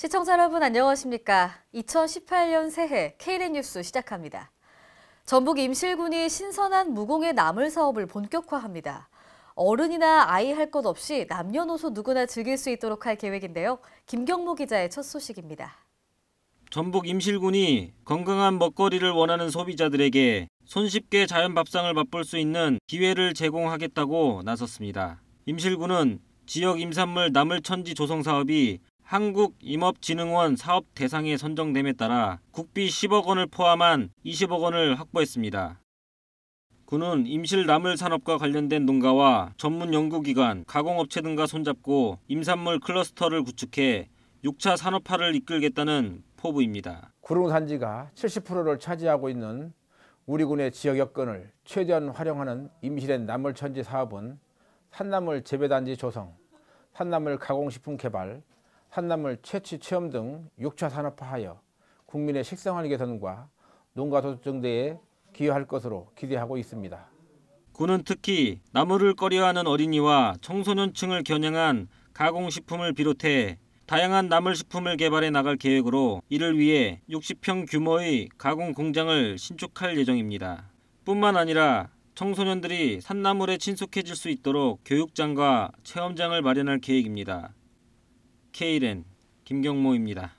시청자 여러분 안녕하십니까? 2018년 새해 KLN 뉴스 시작합니다. 전북 임실군이 신선한 무공의 나물 사업을 본격화합니다. 어른이나 아이 할 것 없이 남녀노소 누구나 즐길 수 있도록 할 계획인데요. 김경모 기자의 첫 소식입니다. 전북 임실군이 건강한 먹거리를 원하는 소비자들에게 손쉽게 자연 밥상을 맛볼 수 있는 기회를 제공하겠다고 나섰습니다. 임실군은 지역 임산물 나물천지 조성 사업이 한국임업진흥원 사업 대상에 선정됨에 따라 국비 10억 원을 포함한 20억 원을 확보했습니다. 군은 임실나물 산업과 관련된 농가와 전문 연구기관, 가공업체 등과 손잡고 임산물 클러스터를 구축해 6차 산업화를 이끌겠다는 포부입니다. 구릉 산지가 70%를 차지하고 있는 우리 군의 지역 여건을 최대한 활용하는 임실의 나물천지 사업은 산나물 재배단지 조성, 산나물 가공식품 개발, 산나물 채취 체험 등 6차 산업화하여 국민의 식생활 개선과 농가 소득 증대에 기여할 것으로 기대하고 있습니다. 군은 특히 나무를 꺼려하는 어린이와 청소년층을 겨냥한 가공식품을 비롯해 다양한 나물식품을 개발해 나갈 계획으로 이를 위해 60평 규모의 가공 공장을 신축할 예정입니다. 뿐만 아니라 청소년들이 산나물에 친숙해질 수 있도록 교육장과 체험장을 마련할 계획입니다. 케이렌 김경모입니다.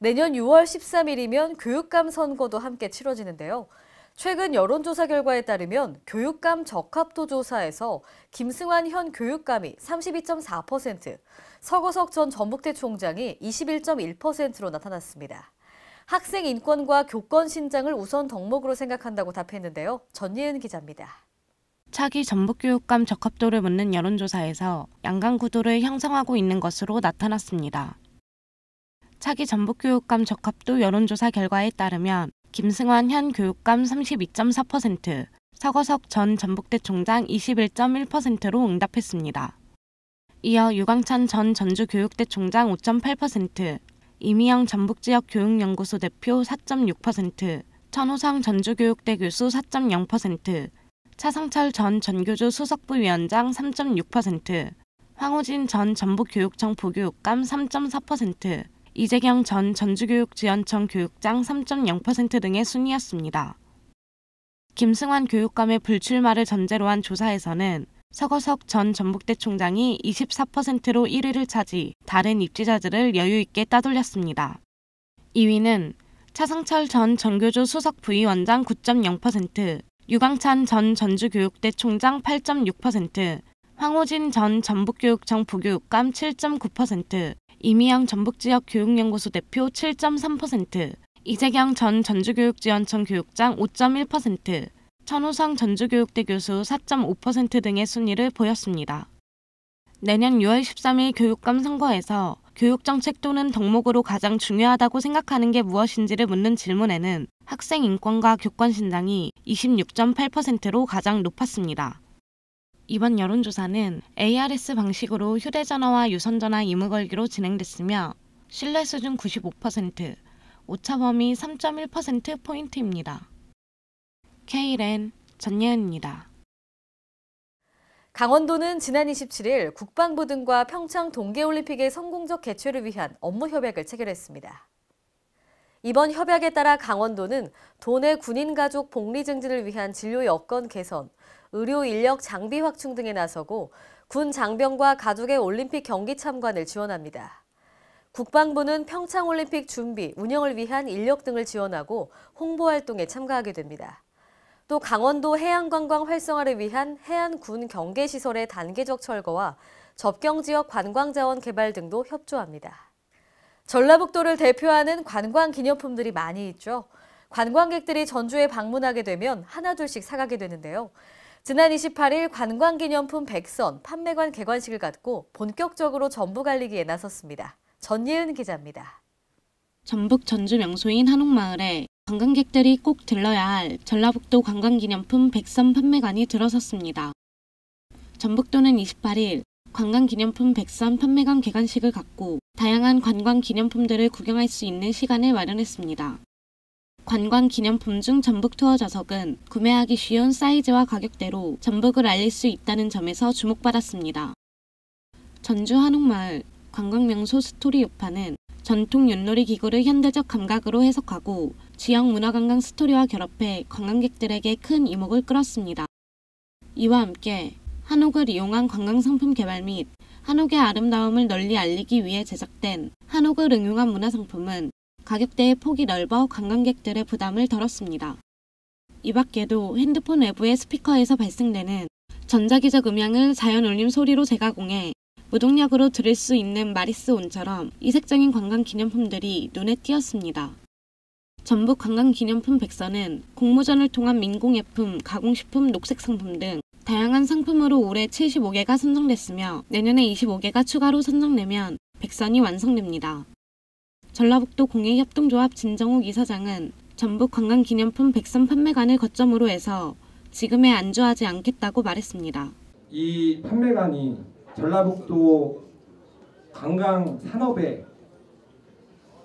내년 6월 13일이면 교육감 선거도 함께 치러지는데요. 최근 여론조사 결과에 따르면 교육감 적합도 조사에서 김승환 현 교육감이 32.4%, 서거석 전 전북대 총장이 21.1%로 나타났습니다. 학생 인권과 교권 신장을 우선 덕목으로 생각한다고 답했는데요. 전예은 기자입니다. 차기 전북교육감 적합도를 묻는 여론조사에서 양강구도를 형성하고 있는 것으로 나타났습니다. 차기 전북교육감 적합도 여론조사 결과에 따르면 김승환 현 교육감 32.4%, 서거석 전 전북대 총장 21.1%로 응답했습니다. 이어 유광찬 전 전주교육대 총장 5.8%, 이미영 전북지역교육연구소 대표 4.6%, 천호성 전주교육대 교수 4.0%, 차성철 전 전교조 수석부 위원장 3.6%, 황우진 전 전북교육청 부교육감 3.4%, 이재경 전 전주교육지원청 교육장 3.0% 등의 순이었습니다. 김승환 교육감의 불출마를 전제로 한 조사에서는 서거석 전 전북대 총장이 24%로 1위를 차지 다른 입지자들을 여유있게 따돌렸습니다. 2위는 차상철 전 전교조 수석 부위원장 9.0%, 유광찬 전 전주교육대 총장 8.6%, 황호진 전 전북교육청 부교육감 7.9%, 이미양 전북지역 교육연구소 대표 7.3%, 이재경 전 전주교육지원청 교육장 5.1%, 천우성 전주교육대 교수 4.5% 등의 순위를 보였습니다. 내년 6월 13일 교육감 선거에서 교육 정책 또는 덕목으로 가장 중요하다고 생각하는 게 무엇인지를 묻는 질문에는 학생 인권과 교권 신장이 26.8%로 가장 높았습니다. 이번 여론조사는 ARS 방식으로 휴대전화와 유선전화 이무 걸기로 진행됐으며 신뢰 수준 95%, 오차 범위 3.1%포인트입니다. k l n 전예은입니다. 강원도는 지난 27일 국방부 등과 평창 동계올림픽의 성공적 개최를 위한 업무 협약을 체결했습니다. 이번 협약에 따라 강원도는 도내 군인 가족 복리 증진을 위한 진료 여건 개선, 의료 인력 장비 확충 등에 나서고 군 장병과 가족의 올림픽 경기 참관을 지원합니다. 국방부는 평창올림픽 준비, 운영을 위한 인력 등을 지원하고 홍보활동에 참가하게 됩니다. 또 강원도 해양관광 활성화를 위한 해안군 경계시설의 단계적 철거와 접경지역 관광자원 개발 등도 협조합니다. 전라북도를 대표하는 관광기념품들이 많이 있죠. 관광객들이 전주에 방문하게 되면 하나둘씩 사가게 되는데요. 지난 28일 관광기념품 백선 판매관 개관식을 갖고 본격적으로 전부 관리기에 나섰습니다. 전예은 기자입니다. 전북 전주 명소인 한옥마을에 관광객들이 꼭 들러야 할 전라북도 관광기념품 백선 판매관이 들어섰습니다. 전북도는 28일 관광기념품 백선 판매관 개관식을 갖고 다양한 관광기념품들을 구경할 수 있는 시간을 마련했습니다. 관광기념품 중 전북투어 좌석은 구매하기 쉬운 사이즈와 가격대로 전북을 알릴 수 있다는 점에서 주목받았습니다. 전주 한옥마을 관광명소 스토리 요판은 전통 윷놀이 기구를 현대적 감각으로 해석하고 지역 문화관광 스토리와 결합해 관광객들에게 큰 이목을 끌었습니다. 이와 함께 한옥을 이용한 관광상품 개발 및 한옥의 아름다움을 널리 알리기 위해 제작된 한옥을 응용한 문화상품은 가격대의 폭이 넓어 관광객들의 부담을 덜었습니다. 이 밖에도 핸드폰 외부의 스피커에서 발생되는 전자기적 음향을 자연 울림 소리로 재가공해 무동약으로 들을 수 있는 마리스 온처럼 이색적인 관광기념품들이 눈에 띄었습니다. 전북 관광기념품 백선은 공모전을 통한 민공예품, 가공식품, 녹색 상품 등 다양한 상품으로 올해 75개가 선정됐으며 내년에 25개가 추가로 선정되면 백선이 완성됩니다. 전라북도 공예협동조합 진정욱 이사장은 전북 관광기념품 백선 판매관을 거점으로 해서 지금에 안주하지 않겠다고 말했습니다. 이 판매관이 전라북도 관광 산업에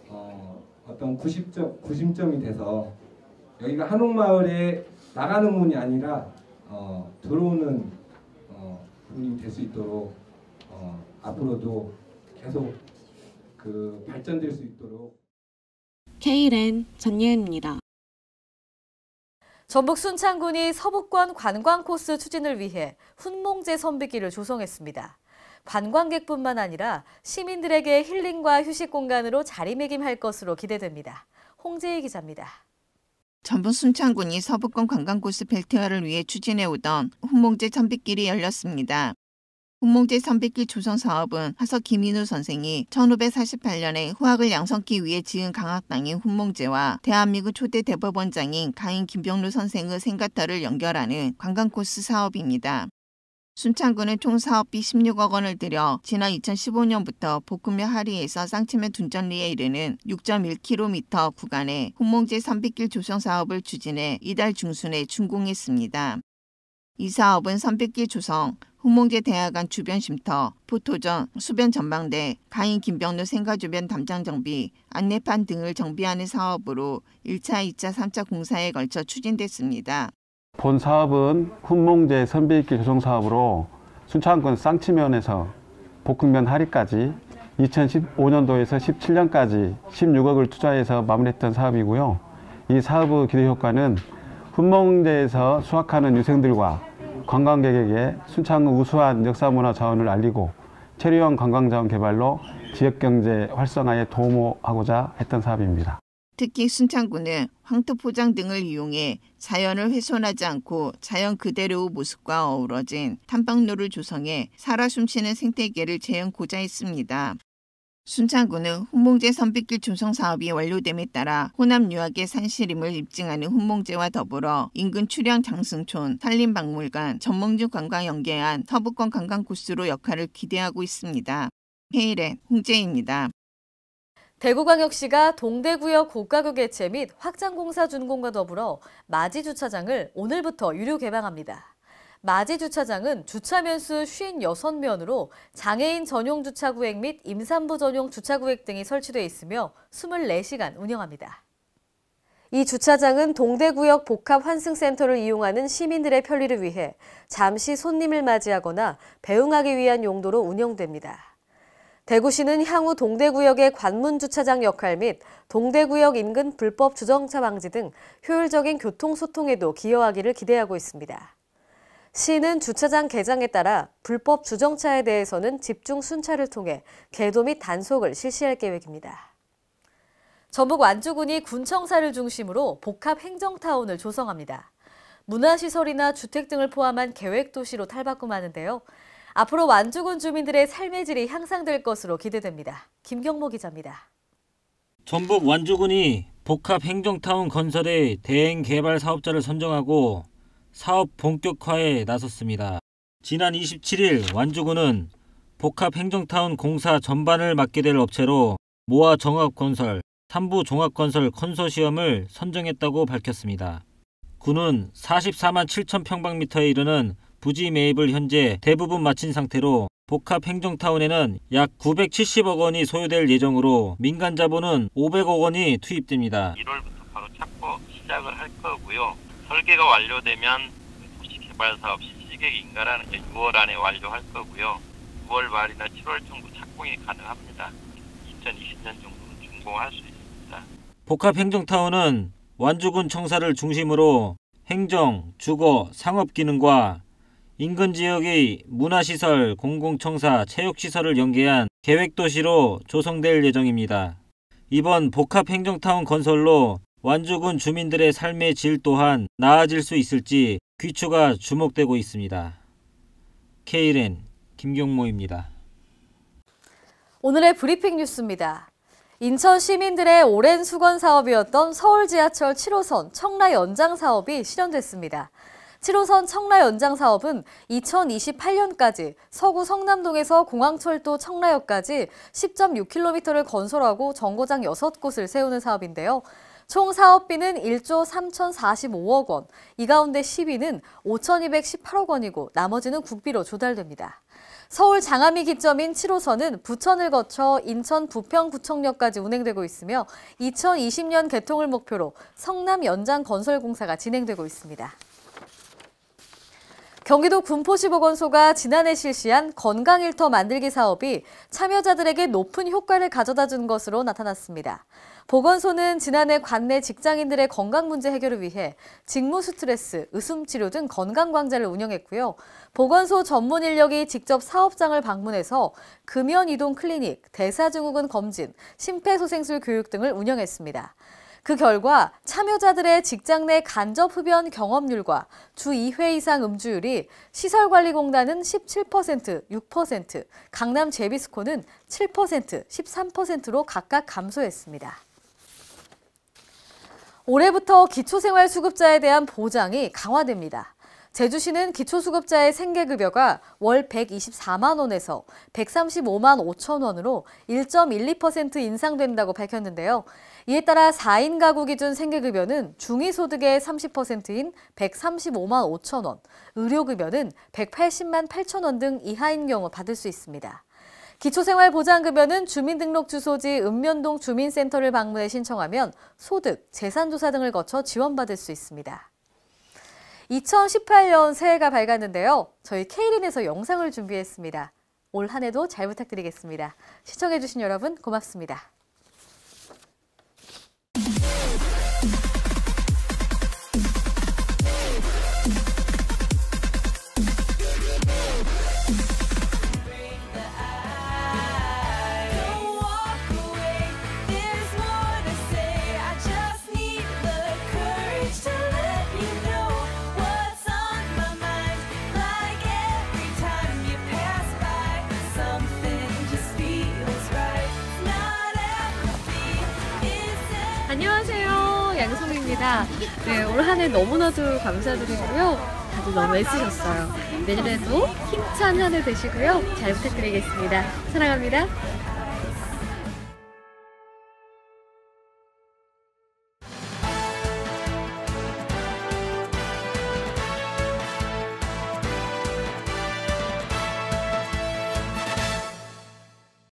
어, 떤구0점 90점이 돼서 여기가 한옥마을에 나가는 문이 아니라 어, 들어오는 어, 문이 될 수 있도록 어, 앞으로도 계속 그 발전될 수 있도록 케이 전예은입니다. 전북 순창군이 서북권 관광 코스 추진을 위해 훈몽제 선비기를 조성했습니다. 관광객뿐만 아니라 시민들에게 힐링과 휴식 공간으로 자리매김할 것으로 기대됩니다. 홍재희 기자입니다. 전북 순창군이 서북권 관광코스 벨트화를 위해 추진해오던 훈몽제 선비길이 열렸습니다. 공몽제 선비길 조성 사업은 화석 김인우 선생이 1548년에 후학을 양성기 위해 지은 강학당인 훈몽제와 대한민국 초대 대법원장인 가인 김병루 선생의 생가터를 연결하는 관광코스 사업입니다. 순창군은 총 사업비 16억 원을 들여 지난 2015년부터 복금면 하리에서 쌍치면 둔전리에 이르는 6.1km 구간의 훈몽제 선비길 조성 사업을 추진해 이달 중순에 준공했습니다. 이 사업은 선비길 조성, 홍몽제 대학안 주변 쉼터, 포토전, 수변 전망대, 가인 김병로 생가 주변 담장 정비, 안내판 등을 정비하는 사업으로 1차, 2차, 3차 공사에 걸쳐 추진됐습니다. 본 사업은 훈몽제 선비길 조성 사업으로 순창권 쌍치면에서 복흥면 하리까지 2015년도에서 17년까지 16억을 투자해서 마무리했던 사업이고요. 이 사업의 기대 효과는 훈몽제에서 수확하는 유생들과 관광객에게 순창의 우수한 역사문화 자원을 알리고 체류형 관광자원 개발로 지역경제 활성화에 도모하고자 했던 사업입니다. 특히 순창군은 황토포장 등을 이용해 자연을 훼손하지 않고 자연 그대로의 모습과 어우러진 탐방로를 조성해 살아 숨쉬는 생태계를 재현고자 했습니다. 순창군은 훈봉제 선비길 조성 사업이 완료됨에 따라 호남 유학의 산실임을 입증하는 훈봉제와 더불어 인근 출향 장승촌, 산림박물관, 전몽주 관광 연계한 서부권 관광 코스로 역할을 기대하고 있습니다. 헤일의 홍재입니다. 대구광역시가 동대구역 고가구 개체 및 확장공사 준공과 더불어 마지 주차장을 오늘부터 유료 개방합니다. 마지 주차장은 주차면수 56면으로 장애인 전용 주차구획 및 임산부 전용 주차구획 등이 설치되어 있으며 24시간 운영합니다. 이 주차장은 동대구역 복합환승센터를 이용하는 시민들의 편리를 위해 잠시 손님을 맞이하거나 배웅하기 위한 용도로 운영됩니다. 대구시는 향후 동대구역의 관문 주차장 역할 및 동대구역 인근 불법 주정차 방지 등 효율적인 교통소통에도 기여하기를 기대하고 있습니다. 시는 주차장 개장에 따라 불법 주정차에 대해서는 집중 순찰을 통해 계도 및 단속을 실시할 계획입니다. 전북 완주군이 군청사를 중심으로 복합 행정타운을 조성합니다. 문화시설이나 주택 등을 포함한 계획도시로 탈바꿈하는데요. 앞으로 완주군 주민들의 삶의 질이 향상될 것으로 기대됩니다. 김경모 기자입니다. 전북 완주군이 복합 행정타운 건설의 대행 개발 사업자를 선정하고 사업 본격화에 나섰습니다. 지난 27일 완주군은 복합행정타운 공사 전반을 맡게 될 업체로 모아 종합건설 삼부 종합건설 컨소시엄을 선정했다고 밝혔습니다. 군은 44만 7천 평방미터에 이르는 부지 매입을 현재 대부분 마친 상태로 복합행정타운에는 약 970억 원이 소요될 예정으로 민간 자본은 500억 원이 투입됩니다. 1월부터 바로 착보 시작을 할 거고요. 설계가 완료되면 도시개발 사업 시계획 인가라는 게 6월 안에 완료할 거고요. 6월 말이나 7월 정도 착공이 가능합니다. 2020년 정도는 준공할 수 있습니다. 복합행정타운은 완주군 청사를 중심으로 행정, 주거, 상업기능과 인근 지역의 문화시설, 공공청사, 체육시설을 연계한 계획도시로 조성될 예정입니다. 이번 복합행정타운 건설로 완주군 주민들의 삶의 질 또한 나아질 수 있을지 귀초가 주목되고 있습니다. KLN 김경모입니다. 오늘의 브리핑 뉴스입니다. 인천 시민들의 오랜 수건 사업이었던 서울 지하철 7호선 청라 연장 사업이 실현됐습니다. 7호선 청라 연장 사업은 2028년까지 서구 성남동에서 공항철도 청라역까지 10.6km를 건설하고 정거장 6곳을 세우는 사업인데요. 총 사업비는 1조 3,045억 원, 이 가운데 1 0위는 5,218억 원이고 나머지는 국비로 조달됩니다. 서울 장암이 기점인 7호선은 부천을 거쳐 인천 부평구청역까지 운행되고 있으며 2020년 개통을 목표로 성남 연장 건설 공사가 진행되고 있습니다. 경기도 군포시보건소가 지난해 실시한 건강일터 만들기 사업이 참여자들에게 높은 효과를 가져다 준 것으로 나타났습니다. 보건소는 지난해 관내 직장인들의 건강 문제 해결을 위해 직무 스트레스, 의음 치료 등 건강 강좌를 운영했고요. 보건소 전문 인력이 직접 사업장을 방문해서 금연 이동 클리닉, 대사증후군 검진, 심폐소생술 교육 등을 운영했습니다. 그 결과 참여자들의 직장 내 간접 흡연 경험률과 주 2회 이상 음주율이 시설관리공단은 17%, 6%, 강남 제비스코는 7%, 13%로 각각 감소했습니다. 올해부터 기초생활수급자에 대한 보장이 강화됩니다. 제주시는 기초수급자의 생계급여가 월 124만 원에서 135만 5천 원으로 1.12% 인상된다고 밝혔는데요. 이에 따라 4인 가구 기준 생계급여는 중위소득의 30%인 135만 5천 원, 의료급여는 180만 8천 원등 이하인 경우 받을 수 있습니다. 기초생활보장급여는 주민등록주소지 읍면동 주민센터를 방문해 신청하면 소득, 재산조사 등을 거쳐 지원받을 수 있습니다. 2018년 새해가 밝았는데요. 저희 케이린에서 영상을 준비했습니다. 올 한해도 잘 부탁드리겠습니다. 시청해주신 여러분 고맙습니다. 네, 양성입니다. 네, 올 한 해 너무나도 감사드리고요. 다들 너무 애쓰셨어요. 내년에도 힘찬 한 해 되시고요. 잘 부탁드리겠습니다. 사랑합니다.